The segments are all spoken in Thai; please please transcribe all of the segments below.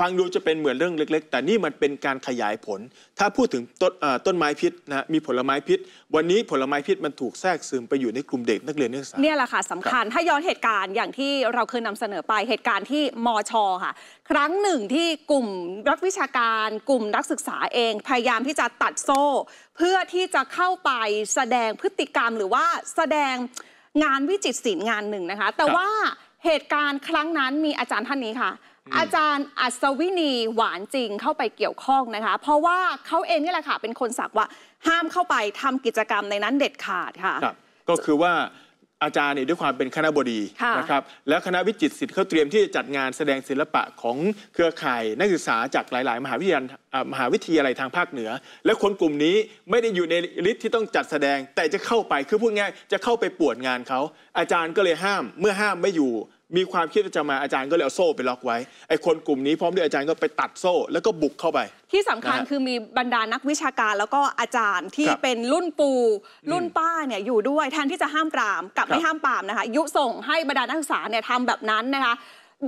ฟังดูจะเป็นเหมือนเรื่องเล็กๆ แต่นี่มันเป็นการขยายผล ถ้าพูดถึงต้นตนไม้พิษนะมีผลไม้พิษ วันนี้ผลไม้พิษมันถูกแทรกซึมไปอยู่ในกลุ่มเด็กนักเรียนนักศึกษาเนี่ยแหละค่ะสำคัญ ถ้าย้อนเหตุการณ์อย่างที่เราเคยนำเสนอไปเหตุการณ์ที่มอชอค่ะครั้งหนึ่งที่กลุ่มรักวิชาการ กลุ่มนักศึกษาเอง พยายามที่จะตัดโซ่ เพื่อที่จะเข้าไปแสดงพฤติกรรม หรือว่าแสดงงานวิจิตรศิลป์งานหนึ่งนะคะ แต่ว่าเหตุการณ์ครั้งนั้นมีอาจารย์ท่านนี้ค่ะอาจารย์อัศวินีหวานจริงเข้าไปเกี่ยวข้องนะคะเพราะว่าเขาเองนี่แหละค่ะเป็นคนสักว่าห้ามเข้าไปทำกิจกรรมในนั้นเด็ดขาดค่ะก็คือว่าอาจารย์เนี่ยด้วยความเป็นคณะบดีนะครับแล้วคณะวิจิตรศิลป์เขาเตรียมที่จะจัดงานแสดงศิลปะของเครือข่าย นักศึกษาจากหลาย ๆ มหาวิทยาลัยมหาวิทยาลัยทางภาคเหนือ และคนกลุ่มนี้ไม่ได้อยู่ในลิสต์ที่ต้องจัดแสดงแต่จะเข้าไปคือพูดง่ายจะเข้าไปปวดงานเขาอาจารย์ก็เลยห้ามเมื่อห้ามไม่อยู่มีความคิดจะมาอาจารย์ก็เลยเอาโซ่ไปล็อกไว้ไอ้คนกลุ่มนี้พร้อมด้วยอาจารย์ก็ไปตัดโซ่แล้วก็บุกเข้าไป ที่สำคัญนะคือมีบรรดานักวิชาการแล้วก็อาจารย์ที่เป็นรุ่นปู่รุ่นป้าเนี่ยอยู่ด้วยแทนที่จะห้ามปรามกับับไม่ห้ามปรามนะคะ ยุส่งให้บรรดานักศึกษาเนี่ยทำแบบนั้นนะคะ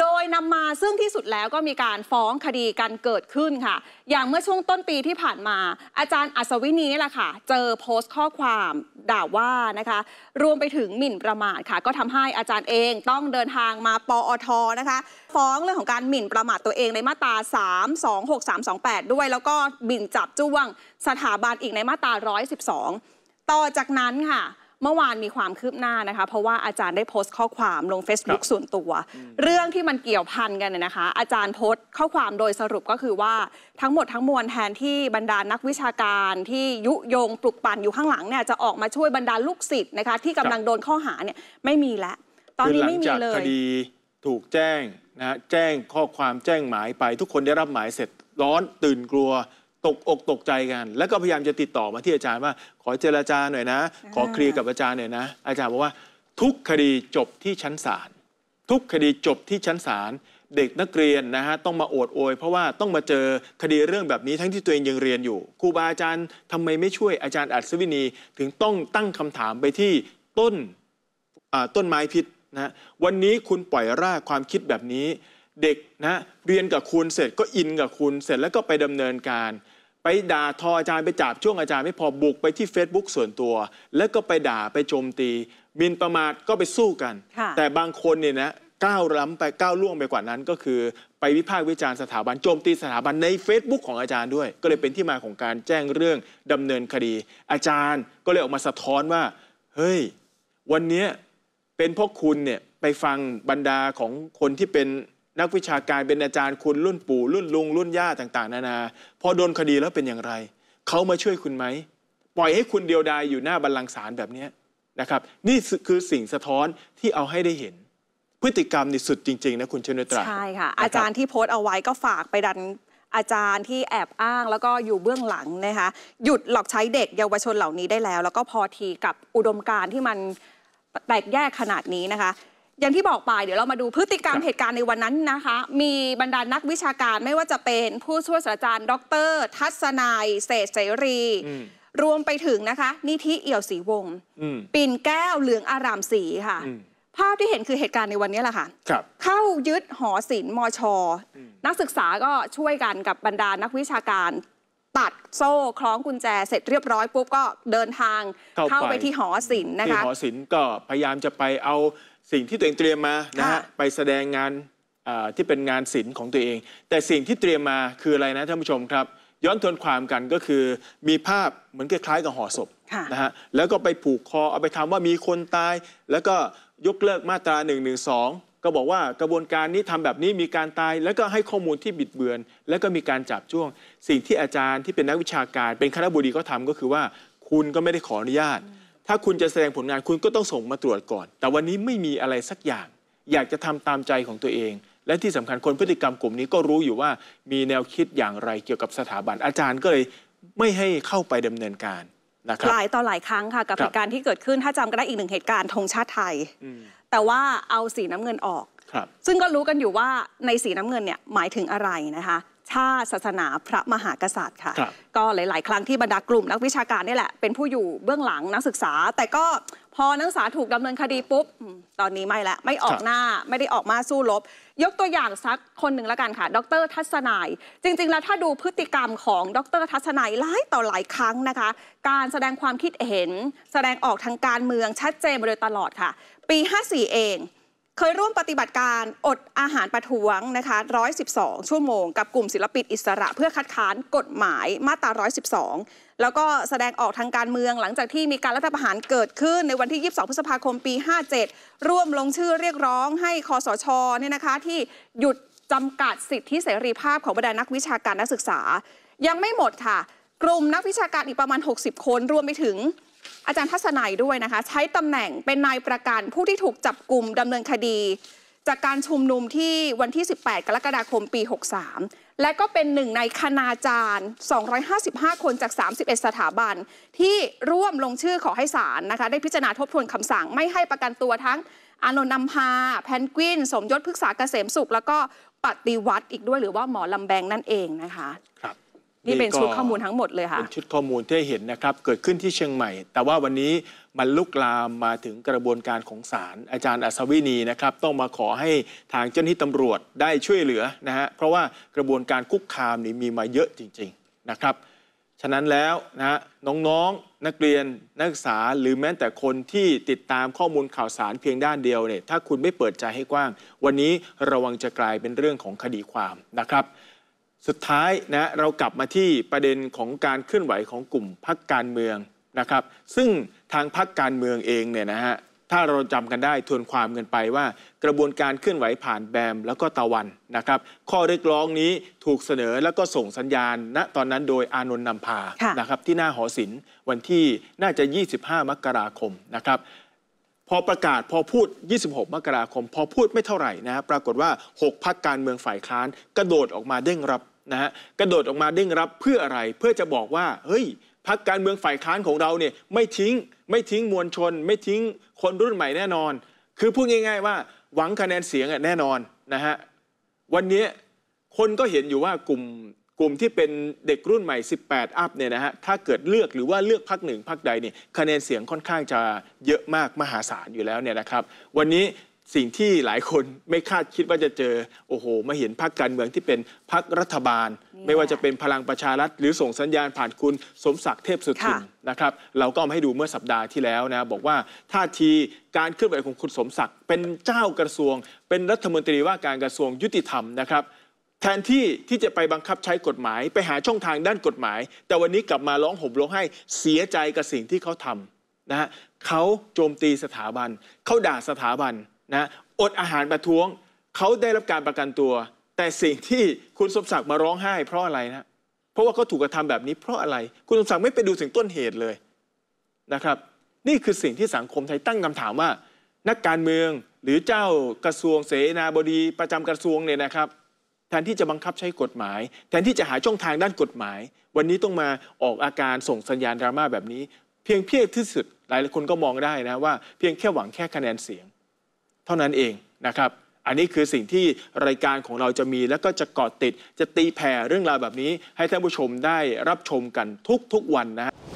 โดยนำมาซึ่งที่สุดแล้วก็มีการฟ้องคดีกันเกิดขึ้นค่ะ อย่างเมื่อช่วงต้นปีที่ผ่านมา อาจารย์อัศวินีนี่แหละค่ะ เจอโพสต์ข้อความด่าว่านะคะ รวมไปถึงหมิ่นประมาทค่ะ ก็ทำให้อาจารย์เองต้องเดินทางมาปอทนะคะ ฟ้องเรื่องของการหมิ่นประมาทตัวเองในมาตรา3 2 6 3 2 8 ด้วยแล้วก็บิ่นจับจ้วงสถาบันอีกในมาตรา112ต่อจากนั้นค่ะเมื่อวานมีความคืบหน้านะคะเพราะว่าอาจารย์ได้โพสต์ข้อความลง Facebook ส่วนตัว เรื่องที่มันเกี่ยวพันกันนะคะอาจารย์โพสต์ข้อความโดยสรุปก็คือว่า ทั้งหมดทั้งมวลแทนที่บรรดานักวิชาการ ที่ยุยงปลุกปั่นอยู่ข้างหลังเนี่ยจะออกมาช่วยบรรดาลูกศิษย์นะคะที่กำลังโดนข้อหาเนี่ยไม่มีแล้วตอนนี้ไม่มีเลยคดีถูกแจ้งนะแจ้งข้อความแจ้งหมายไป ทุกคนได้รับหมายเสร็จร้อนตื่นกลัวตกอกตกใจกัน แล้วก็พยายามจะติดต่อมาที่อาจารย์ว่า ขอเจราจาหน่อยนะขอเคลียร์กับอาจารย์หน่อยนะ อาจารย์บอกว่าทุกคดีจบที่ชั้นศาลทุกคดีจบที่ชั้นศาลเด็กนักเรียนนะฮะต้องมาโอดโอย เพราะว่าต้องมาเจอคดีเรื่องแบบนี้ ทั้งที่ตัวเองยังเรียนอยู่ครูบาอาจารย์ทำไมไม่ช่วยอาจารย์อัศวินี ถึงต้องตั้งคำถามไปที่ต้นต้นไม้พิษนะวันนี้คุณปล่อยรากความคิดแบบนี้เด็กนะเรียนกับคุณเสร็จก็อินกับคุณเสร็จแล้วก็ไปดำเนินการ ไปด่าทออาจารย์ไปจับช่วงอาจารย์ไม่พอบุกไปที่ Facebook ส่วนตัว แล้วก็ไปด่าไปโจมตีมินประมาทก็ไปสู้กันแต่บางคนเนี่ยนะก้าวล้ำไปก้าวล่วงไปกว่านั้น ก็คือไปวิพากษ์วิจารณ์สถาบันโจมตีสถาบันใน Facebook ของอาจารย์ด้วย ก็เลยเป็นที่มาของการแจ้งเรื่องดำเนินคดี อาจารย์ก็เลยออกมาสะท้อนว่าเฮ้ย วันนี้เป็นพวกคุณเนี่ยไปฟังบรรดาของคนที่เป็นนักวิชาการเป็นอาจารย์คุณ รุ่นปู่รุ่นลุง รุ่นย่า ต่าง ๆ นานา พอโดนคดีแล้วเป็นอย่างไรเขามาช่วยคุณไหม ปล่อยให้คุณเดียวดายอยู่หน้าบัลลังก์ศาลแบบนี้นะครับ นี่คือสิ่งสะท้อนที่เอาให้ได้เห็น พฤติกรรมนี่สุดจริง ๆ นะคุณชนุตราใช่ค่ะ อาจารย์ที่โพสต์เอาไว้ก็ฝากไปดันอาจารย์ที่แอบอ้างแล้วก็อยู่เบื้องหลังนะคะหยุดหลอกใช้เด็กเยาวชนเหล่านี้ได้แล้ว แล้วก็พอทีกับอุดมการที่มันแตกแยกขนาดนี้นะคะอย่างที่บอกไปเดี๋ยวเรามาดูพฤติกรรมเหตุการณ์ในวันนั้นนะคะ มีบรรดานักวิชาการไม่ว่าจะเป็นผู้ช่วยศาสตราจารย์ ดรทัศนัยเศษเสรี รวมไปถึงนะคะ นิธิเอี่ยวสีวง ปิ่นแก้วเหลืองอารามสีค่ะ ภาพที่เห็นคือเหตุการณ์ในวันนี้แหละค่ะเข้ายึดหอศิลป์มช นักศึกษาก็ช่วยกันกับบรรดานักวิชาการตัดโซ่คล้องกุญแจเสร็จเรียบร้อยปุ๊บก็เดินทางเข้าไปที่หอศิลป์นะคะที่หอศิลป์ก็พยายามจะไปเอาสิ่งที่ตัวเองเตรียมมานะฮะไปแสดงงานที่เป็นงานศิลป์ของตัวเอง แต่สิ่งที่เตรียมมาคืออะไรนะท่านผู้ชมครับ ย้อนทวนความกันก็คือมีภาพเหมือนคล้ายๆกับห่อศพนะฮะแล้วก็ไปผูกคอเอาไปทำว่ามีคนตายแล้วก็ยกเลิกมาตรา1นึก็บอกว่ากระบวนการนี้ทำแบบนี้มีการตาย แล้วก็ให้ข้อมูลที่บิดเบือน แล้วก็มีการจับจ้วง สิ่งที่อาจารย์ที่เป็นนักวิชาการ เป็นคณะบดีก็ทำก็คือว่า คุณก็ไม่ได้ขออนุญาต ถ้าคุณจะแสดงผลงานคุณก็ต้องส่งมาตรวจก่อน แต่วันนี้ไม่มีอะไรสักอย่าง อยากจะทำตามใจของตัวเอง และที่สำคัญคนพฤติกรรมกลุ่มนี้ก็รู้อยู่ว่ามีแนวคิดอย่างไรเกี่ยวกับสถาบันอาจารย์ก็เลยไม่ให้เข้าไปดำเนินการหลายต่อหลายครั้งค่ะ กับเหตุการณ์ที่เกิดขึ้นถ้าจำกันได้อีกหนึ่งเหตุการณ์ธงชาติไทย แต่ว่าเอาสีน้ำเงินออก ซึ่งก็รู้กันอยู่ว่าในสีน้ำเงินเนี่ยหมายถึงอะไรนะคะชาติศาสนาพระมหากษัตริย์ค่ะ ก็หลายๆ ครั้งที่บรรดากลุ่มนักวิชาการนี่แหละ เป็นผู้อยู่เบื้องหลังนักศึกษา แต่ก็พอนักศึกษาถูกดำเนินคดีปุ๊บ ตอนนี้ไม่ละ ไม่ออกหน้า ไม่ได้ออกมาสู้รบยกตัวอย่างสักคนหนึ่งละกันค่ะ ดรทัศนายจริง ๆ แล้วถ้าดูพฤติกรรมของดรทัศนายหลายต่อหลายครั้งนะคะ การแสดงความคิดเห็น แสดงออกทางการเมืองชัดเจนมาโดยตลอดค่ะ ปี 54 เองเคยร่วมปฏิบัติการอดอาหารประท้วงนะคะ112ชั่วโมง กับกลุ่มศิลปินอิสระ เพื่อคัดค้านกฎหมายมาตรา112 แล้วก็แสดงออกทางการเมืองหลังจากที่มีการรัฐประหารเกิดขึ้น ในวันที่ 22 พฤษภาคมปี 57 ร่วมลงชื่อเรียกร้องให้คอสชเนี่ยนะคะที่หยุดจำกัดสิทธิเสรีภาพของบรรดานักวิชาการนักศึกษา ยังไม่หมดค่ะ กลุ่มนักวิชาการอีกประมาณ 60คนรวมไปถึงอาจารย์ทัศนัยด้วยนะคะ ใช้ตำแหน่งเป็นนายประกันผู้ที่ถูกจับกลุ่มดำเนินคดี จากการชุมนุมที่วันที่ 18 กรกฎาคมปี 63 และก็เป็นหนึ่งในคณาจารย์ 255 คนจาก 31 สถาบันที่ร่วมลงชื่อขอให้ศาลนะคะ ได้พิจารณาทบทวนคำสั่งไม่ให้ประกันตัวทั้งอานนท์นำพาแพนกวิน สมยศพฤกษาเกษมสุข แล้วก็ปฏิวัติอีกด้วย หรือว่าหมอลำแบงนั่นเองนะคะครับนี่เป็นชุดข้อมูลทั้งหมดเลยค่ะเป็นชุดข้อมูลที่เห็นนะครับเกิดขึ้นที่เชียงใหม่ แต่ว่าวันนี้มันลุกลามมาถึงกระบวนการของศาลอาจารย์อัศวินีนะครับต้องมาขอให้ทางเจ้าหน้าที่ตำรวจได้ช่วยเหลือนะฮะเพราะว่ากระบวนการคุกคามนี่มีมาเยอะจริง ๆนะครับ ฉะนั้นแล้วนะฮะน้องๆนนักเรียนนักศึกษาหรือแม้แต่คนที่ติดตามข้อมูลข่าวสารเพียงด้านเดียวเนี่ยถ้าคุณไม่เปิดใจให้กว้าง วันนี้ระวังจะกลายเป็นเรื่องของคดีความนะครับสุดท้ายนะเรากลับมาที่ประเด็นของการเคลื่อนไหวของกลุ่มพักการเมืองนะครับซึ่งทางพักการเมืองเองเนี่ยนะฮะถ้าเราจำกันได้ทวนความกันไปว่า กระบวนการเคลื่อนไหวผ่านแบม แล้วก็ตะวันนะครับข้อเรียกร้องนี้ถูกเสนอแล้วก็ส่งสัญญาณณ ตอนนั้นโดยอานนท์นำพานะครับที่หน้าหอศิลป์วันที่น่าจะ 25 มกราคมนะครับพอประกาศพอพูด 26 มกราคม พอพูดไม่เท่าไหร่นะปรากฏว่า 6 พักการเมืองฝ่ายค้านกระโดดออกมาเด้งรับนะฮะกระโดดออกมาเด้งรับเพื่ออะไร เพื่อจะบอกว่าเฮ้ยพักการเมืองฝ่ายค้านของเราเนี่ยไม่ทิ้ง ไม่ทิ้งมวลชน ไม่ทิ้งคนรุ่นใหม่แน่นอน คือพูดง่าย ๆ ว่าหวังคะแนนเสียงแน่นอนนะฮะวันนี้คนก็เห็นอยู่ว่ากลุ่มกลุ่มที่เป็นเด็กรุ่นใหม่18อัพเนี่ยนะฮะถ้าเกิดเลือกหรือว่าเลือกพักหนึ่งพักใดเนี่ยคะแนนเสียงค่อนข้างจะเยอะมากมหาศาลอยู่แล้วเนี่ยนะครับ วันนี้สิ่งที่หลายคนไม่คาดคิดว่าจะเจอ โอ้โหมาเห็นพรรคการเมืองที่เป็นพรรครัฐบาล ไม่ว่าจะเป็นพลังประชารัฐ หรือส่งสัญญาณผ่านคุณสมศักดิ์เทพสุทินนะครับ เราก็มาให้ดูเมื่อสัปดาห์ที่แล้วนะ บอกว่าท่าทีการเคลื่อนไหวของคุณสมศักดิ์เป็นเจ้ากระทรวง เป็นรัฐมนตรีว่าการกระทรวงยุติธรรมนะครับ แทนที่ที่จะไปบังคับใช้กฎหมายไปหาช่องทางด้านกฎหมาย แต่วันนี้กลับมาร้องห่มร้องไห้เสียใจกับสิ่งที่เขาทำนะฮะเขาโจมตีสถาบันเขาด่าสถาบันนะอดอาหารประท้วงเขาได้รับการประกันตัว แต่สิ่งที่คุณสมศักดิ์มาร้องไห้เพราะอะไรนะเพราะว่าเขาถูกกระทำแบบนี้ เพราะอะไรคุณสมศักดิ์ไม่ไปดูถึงต้นเหตุเลยนะครับ นี่คือสิ่งที่สังคมไทยตั้งคำถามว่า นักการเมืองหรือเจ้ากระทรวง เสนาบดีประจำกระทรวงเนี่ยนะครับแทนที่จะบังคับใช้กฎหมายแทนที่จะหาช่องทางด้านกฎหมาย วันนี้ต้องมาออกอาการส่งสัญญาณดราม่าแบบนี้ เพียงเพียงที่สุดหลายคนก็มองได้นะว่าเพียงแค่หวังแค่คะแนนเสียงเท่านั้นเองนะครับ อันนี้คือสิ่งที่รายการของเราจะมีแล้วก็จะเกาะติด จะตีแผ่เรื่องราวแบบนี้ ให้ท่านผู้ชมได้รับชมกันทุก ๆวันนะครับ